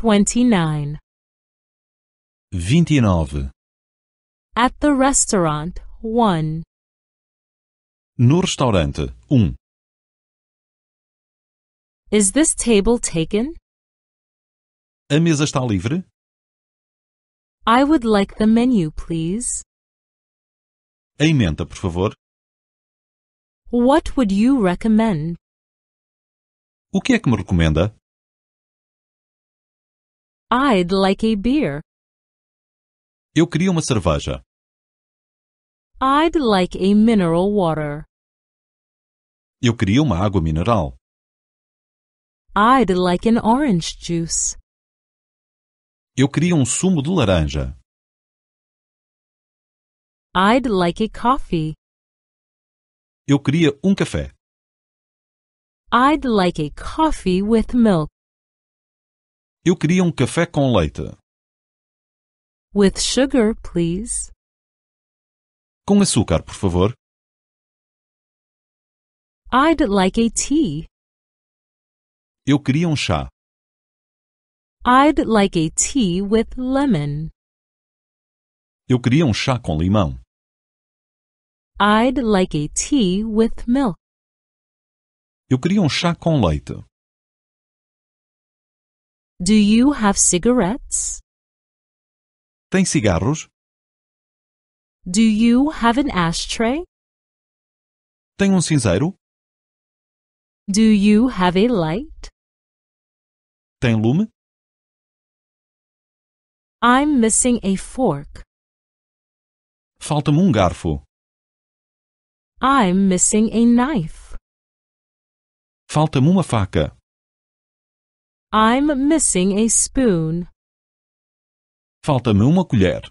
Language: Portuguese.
29. 29. At the restaurant, 1. No restaurante, 1. Is this table taken? A mesa está livre? I would like the menu, please. A emenda, por favor. What would you recommend? O que é que me recomenda? I'd like a beer. Eu queria uma cerveja. I'd like a mineral water. Eu queria uma água mineral. I'd like an orange juice. Eu queria um sumo de laranja. I'd like a coffee. Eu queria um café. I'd like a coffee with milk. Eu queria um café com leite. With sugar, please. Com açúcar, por favor. I'd like a tea. Eu queria um chá. I'd like a tea with lemon. Eu queria um chá com limão. I'd like a tea with milk. Eu queria um chá com leite. Do you have cigarettes? Tem cigarros? Do you have an ashtray? Tem um cinzeiro? Do you have a light? Tem lume? I'm missing a fork. Falta-me um garfo. I'm missing a knife. Falta-me uma faca. I'm missing a spoon. Falta-me uma colher.